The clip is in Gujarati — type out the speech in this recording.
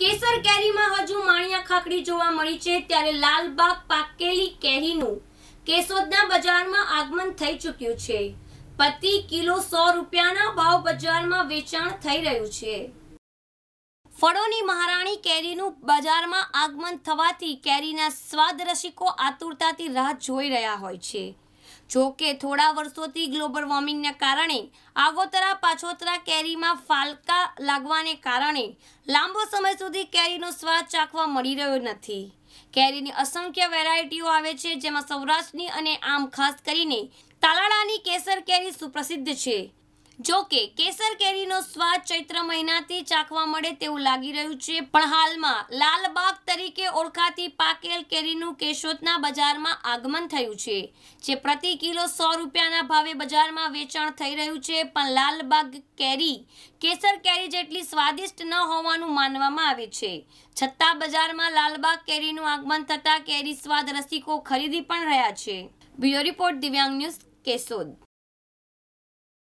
કેસર કેરીમાં હજુ માણિયા ખાકડી જોવા મળી છે ત્યારે લાલબાગ પાકેલી કેરીનું કેશોદના બજારમાં આગમન થઈ ચૂક્યું છે પ્રતિ કિલો સો રૂપિયાના ભાવ બજારમાં વેચાણ થઈ રહ્યું છે ફળોની મહારાણી કેરીનું બજારમાં આગમન થવાથી કેરીના સ્વાદ રસિકો આતુરતાથી રાહ જોઈ રહ્યા હોય છે જોકે થોડા વર્ષોથી ગ્લોબલ વોર્મિંગને કારણે આગોતરા પાછોતરા કેરીમાં ફાલકા લાગવાને કારણે લાંબો સમય સુધી કેરીનો સ્વાદ ચાખવા મળી રહ્યો નથી કેરીની અસંખ્ય વેરાયટીઓ આવે છે જેમાં સૌરાષ્ટ્રની અને આમ ખાસ કરીને તાલાળાની કેસર કેરી સુપ્રસિદ્ધ છે જો કે કેસર કેરીનો સ્વાદ ચૈત્ર મહિનાથી ચાખવા મળે તેવું લાગી રહ્યું છે પણ હાલમાં લાલબાગ તરીકે ઓળખાતી પાકેલ કેરીનું કેશોદના બજારમાં આગમન થયું છે જે પ્રતિ કિલો સો રૂપિયાના ભાવે બજારમાં વેચાણ થઈ રહ્યું છે પણ લાલબાગ કેરી કેસર કેરી જેટલી સ્વાદિષ્ટ ન હોવાનું માનવામાં આવે છે છતાં બજારમાં લાલબાગ કેરીનું આગમન થતાં કેરી સ્વાદ રસિકો ખરીદી પણ રહ્યા છે bureau report Divyang news Keshod